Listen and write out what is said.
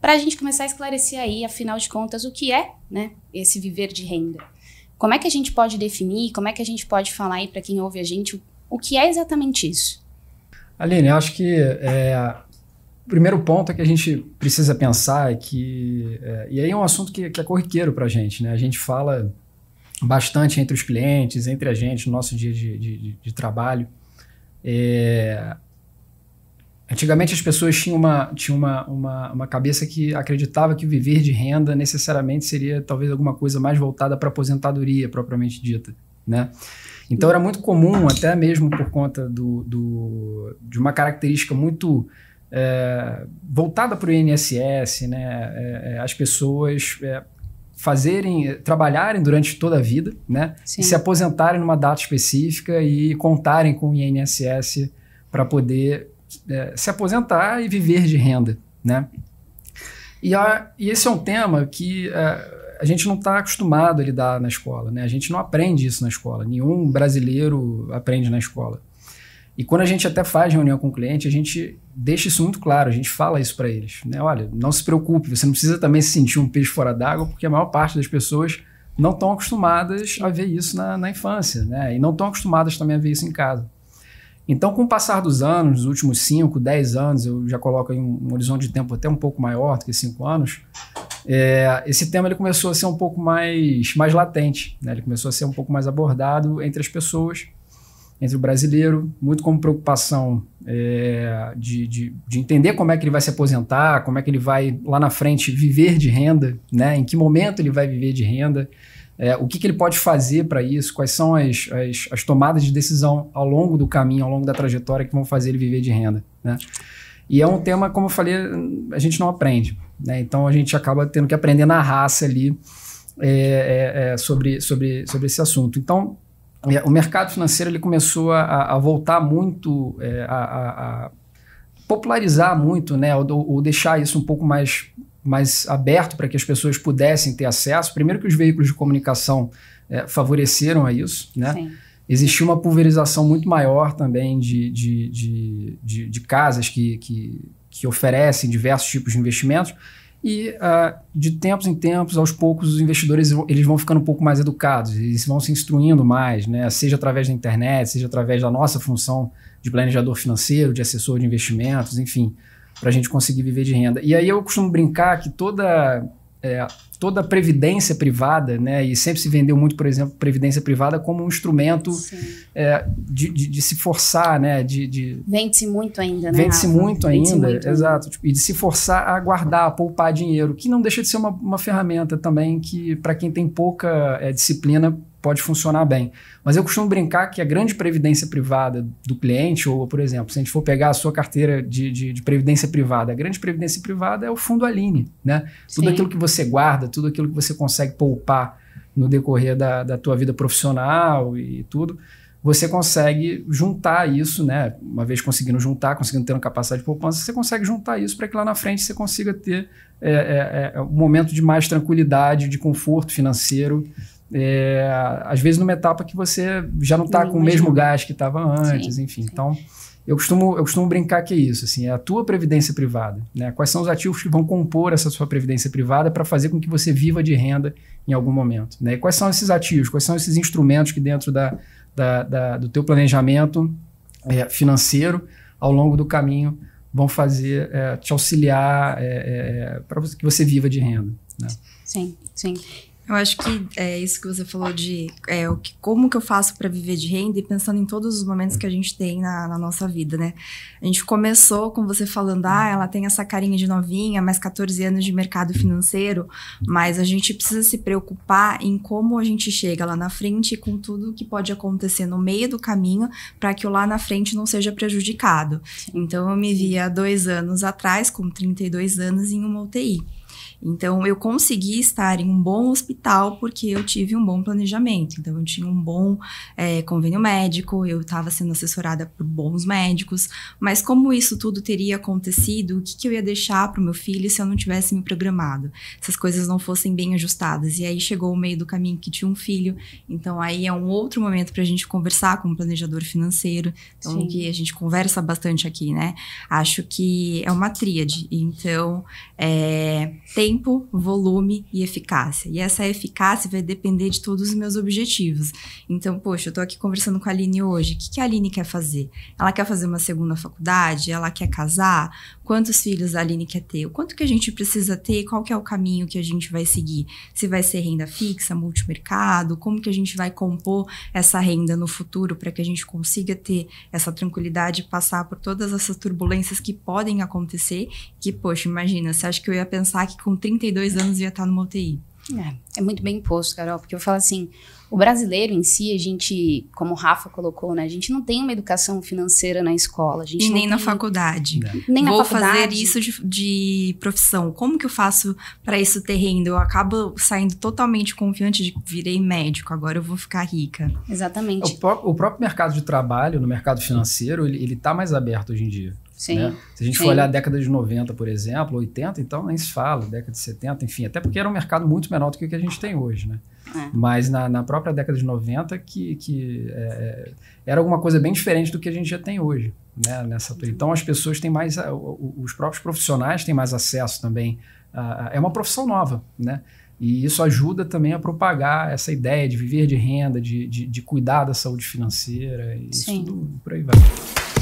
para a gente começar a esclarecer aí, afinal de contas, o que é né, esse viver de renda. Como é que a gente pode definir, como é que a gente pode falar aí para quem ouve a gente o que é exatamente isso? Aline, eu acho que é, o primeiro ponto é que a gente precisa pensar é que. É, e aí é um assunto que, que é corriqueiro para a gente, né? A gente fala bastante entre os clientes, entre a gente, no nosso dia de, de, de trabalho. É, Antigamente as pessoas tinham, uma, tinham uma, uma, uma cabeça que acreditava que viver de renda necessariamente seria talvez alguma coisa mais voltada para aposentadoria propriamente dita, né? Então era muito comum, até mesmo por conta do, do de uma característica muito é, voltada para o INSS, né? É, é, as pessoas é, fazerem, trabalharem durante toda a vida, né? E se aposentarem numa data específica e contarem com o INSS para poder é, se aposentar e viver de renda, né? E, a, e esse é um tema que a, é, a gente não está acostumado a lidar na escola, né? A gente não aprende isso na escola. Nenhum brasileiro aprende na escola. E quando a gente até faz reunião com o cliente, a gente deixa isso muito claro, a gente fala isso para eles. Né? Olha, não se preocupe, você não precisa também se sentir um peixe fora d'água, porque a maior parte das pessoas não estão acostumadas a ver isso na, na infância, né? E não estão acostumadas também a ver isso em casa. Então, com o passar dos anos, nos últimos 5, 10 anos, eu já coloco aí um, um, horizonte de tempo até um pouco maior do que 5 anos, é, esse tema ele começou a ser um pouco mais, mais latente, né? ele começou a ser um pouco mais abordado entre as pessoas, entre o brasileiro, muito como preocupação é, de, de, de, entender como é que ele vai se aposentar, como é que ele vai lá na frente viver de renda, né? em que momento ele vai viver de renda, é, o que, que, ele pode fazer para isso? Quais são as, as, as, tomadas de decisão ao longo do caminho, ao longo da trajetória que vão fazer ele viver de renda? Né? E é um tema, como eu falei, a gente não aprende. Né? Então a gente acaba tendo que aprender na raça ali é, é, é sobre, sobre, sobre esse assunto. Então é, o mercado financeiro ele começou a, a voltar muito é, a, a, a popularizar muito, né, ou, ou, deixar isso um pouco mais mais aberto para que as pessoas pudessem ter acesso. Primeiro que os veículos de comunicação é, favoreceram a isso, né? Sim. Existia uma pulverização muito maior também de, de, de, de, de casas que, que, que, oferecem diversos tipos de investimentos. E uh, de tempos em tempos, aos poucos, os investidores eles vão ficando um pouco mais educados, eles vão se instruindo mais, né? seja através da internet, seja através da nossa função de planejador financeiro, de assessor de investimentos, enfim para a gente conseguir viver de renda. E aí eu costumo brincar que toda é, toda previdência privada, né, e sempre se vendeu muito, por exemplo, previdência privada como um instrumento é, de, de, de, se forçar, né, de... de Vende-se muito ainda, né? Vende-se muito Vende ainda, muito exato. Ainda. Tipo, e de se forçar a guardar, a poupar dinheiro, que não deixa de ser uma, uma ferramenta também que, para quem tem pouca é, disciplina, pode funcionar bem. Mas eu costumo brincar que a grande previdência privada do cliente, ou, por exemplo, se a gente for pegar a sua carteira de, de, de previdência privada, a grande previdência privada é o fundo Aline, né? Tudo aquilo que você guarda, tudo aquilo que você consegue poupar no decorrer da, da tua vida profissional e tudo, você consegue juntar isso, né? Uma vez conseguindo juntar, conseguindo ter uma capacidade de poupança, você consegue juntar isso para que lá na frente você consiga ter é, é, é, um momento de mais tranquilidade, de conforto financeiro é, às vezes numa etapa que você já não está com o mesmo gás que estava antes, sim, enfim. Sim. Então, eu costumo, eu costumo brincar que é isso, assim, é a tua previdência privada, né? Quais são os ativos que vão compor essa sua previdência privada para fazer com que você viva de renda em algum momento, né? E quais são esses ativos, quais são esses instrumentos que dentro da, da, da do teu planejamento é, financeiro ao longo do caminho vão fazer, é, te auxiliar é, é, é, para que você viva de renda, né? Sim, sim. Eu acho que é isso que você falou de é, o que, como que eu faço para viver de renda e pensando em todos os momentos que a gente tem na, na, nossa vida, né? A gente começou com você falando, ah, ela tem essa carinha de novinha, mais 14 anos de mercado financeiro, mas a gente precisa se preocupar em como a gente chega lá na frente e com tudo que pode acontecer no meio do caminho para que o lá na frente não seja prejudicado. Então, eu me via dois anos atrás, com 32 anos, em uma UTI. Então, eu consegui estar em um bom hospital vital porque eu tive um bom planejamento. Então, eu tinha um bom é, convênio médico, eu estava sendo assessorada por bons médicos. Mas como isso tudo teria acontecido, o que, que eu ia deixar para o meu filho se eu não tivesse me programado? Se as coisas não fossem bem ajustadas. E aí chegou o meio do caminho que tinha um filho. Então, aí é um outro momento para a gente conversar com o um planejador financeiro. Então, Sim. que a gente conversa bastante aqui, né? Acho que é uma tríade. Então, é, tempo, volume e eficácia. E essa essa eficácia vai depender de todos os meus objetivos. Então, poxa, eu tô aqui conversando com a Aline hoje. O que, que a Aline quer fazer? Ela quer fazer uma segunda faculdade? Ela quer casar? Quantos filhos a Aline quer ter? O quanto que a gente precisa ter? Qual que é o caminho que a gente vai seguir? Se vai ser renda fixa, multimercado? Como que a gente vai compor essa renda no futuro para que a gente consiga ter essa tranquilidade e passar por todas essas turbulências que podem acontecer? Que, poxa, imagina, você acha que eu ia pensar que com 32 anos ia estar numa UTI? É, é muito bem posto, Carol, porque eu falo assim, o brasileiro em si, a gente, como o Rafa colocou, né, a gente não tem uma educação financeira na escola. e nem tem, é. na faculdade. Nem Vou na faculdade. fazer isso de, de, profissão. Como que eu faço para isso ter renda? Eu acabo saindo totalmente confiante de virei médico, agora eu vou ficar rica. Exatamente. O, pró o próprio mercado de trabalho, no mercado financeiro, ele está mais aberto hoje em dia. Sim. Né? Se a gente sim. for olhar a década de 90, por exemplo, 80, então nem se fala, década de 70, enfim, até porque era um mercado muito menor do que o que a gente tem hoje, né? É. Mas na, na, própria década de 90, que, que é, era alguma coisa bem diferente do que a gente já tem hoje. Né, nessa, então as pessoas têm mais, os próprios profissionais têm mais acesso também. A, a, é uma profissão nova, né? E isso ajuda também a propagar essa ideia de viver de renda, de, de, de cuidar da saúde financeira e Sim. isso tudo por aí vai.